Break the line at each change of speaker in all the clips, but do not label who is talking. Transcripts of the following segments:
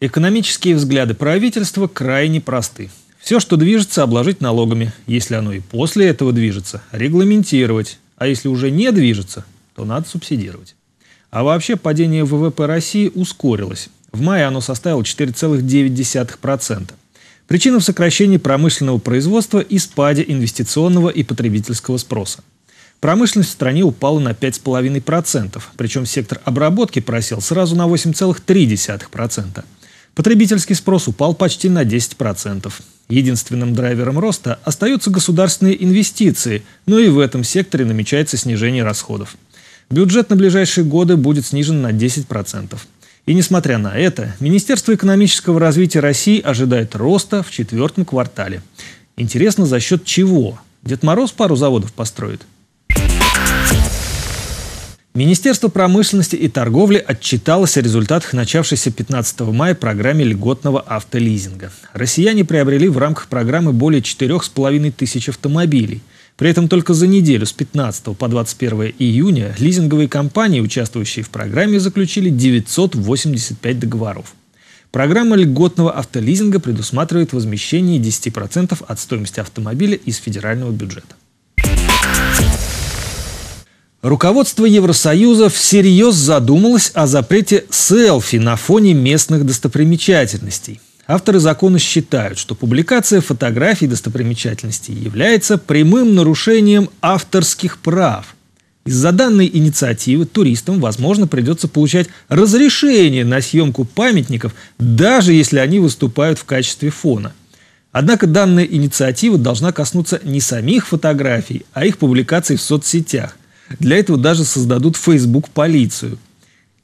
Экономические взгляды правительства крайне просты. Все, что движется, обложить налогами. Если оно и после этого движется, регламентировать. А если уже не движется, то надо субсидировать. А вообще падение ВВП России ускорилось. В мае оно составило 4,9%. Причина в сокращении промышленного производства и спаде инвестиционного и потребительского спроса. Промышленность в стране упала на 5,5%, причем сектор обработки просел сразу на 8,3%. Потребительский спрос упал почти на 10%. Единственным драйвером роста остаются государственные инвестиции, но и в этом секторе намечается снижение расходов. Бюджет на ближайшие годы будет снижен на 10%. И несмотря на это, Министерство экономического развития России ожидает роста в четвертом квартале. Интересно, за счет чего? Дед Мороз пару заводов построит? Министерство промышленности и торговли отчиталось о результатах начавшейся 15 мая программе льготного автолизинга. Россияне приобрели в рамках программы более 4,5 тысяч автомобилей. При этом только за неделю с 15 по 21 июня лизинговые компании, участвующие в программе, заключили 985 договоров. Программа льготного автолизинга предусматривает возмещение 10% от стоимости автомобиля из федерального бюджета. Руководство Евросоюза всерьез задумалось о запрете селфи на фоне местных достопримечательностей. Авторы закона считают, что публикация фотографий достопримечательностей является прямым нарушением авторских прав. Из-за данной инициативы туристам, возможно, придется получать разрешение на съемку памятников, даже если они выступают в качестве фона. Однако данная инициатива должна коснуться не самих фотографий, а их публикаций в соцсетях – для этого даже создадут Facebook-полицию.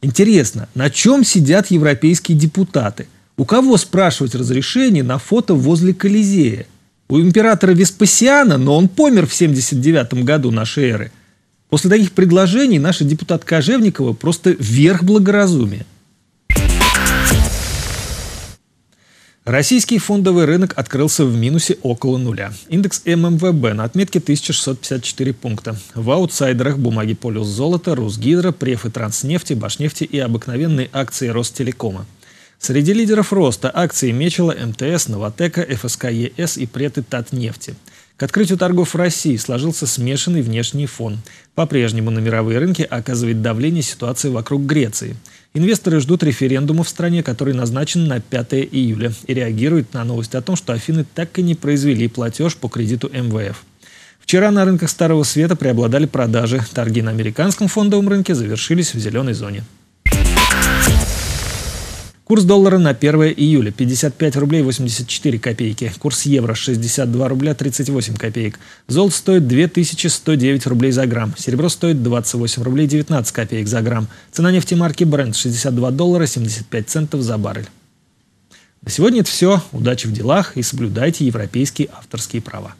Интересно, на чем сидят европейские депутаты? У кого спрашивать разрешение на фото возле Колизея? У императора Веспасиана, но он помер в 79 году нашей эры. После таких предложений наша депутатка Кожевникова просто верх благоразумия. Российский фондовый рынок открылся в минусе около нуля. Индекс ММВБ на отметке 1654 пункта. В аутсайдерах бумаги «Полюс золота», «Русгидро», «Преф» и «Транснефти», «Башнефти» и обыкновенные акции «Ростелекома». Среди лидеров роста акции Мечела, МТС, Новотека, ФСК ЕС и Преты Татнефти. К открытию торгов в России сложился смешанный внешний фон. По-прежнему на мировые рынки оказывает давление ситуация вокруг Греции. Инвесторы ждут референдума в стране, который назначен на 5 июля, и реагируют на новость о том, что Афины так и не произвели платеж по кредиту МВФ. Вчера на рынках Старого Света преобладали продажи. Торги на американском фондовом рынке завершились в зеленой зоне. Курс доллара на 1 июля 55 рублей 84 копейки. Курс евро 62 рубля 38 копеек. Золото стоит 2109 рублей за грамм. Серебро стоит 28 рублей 19 копеек за грамм. Цена нефти марки Brent 62 доллара 75 центов за баррель. На сегодня это все. Удачи в делах и соблюдайте европейские авторские права.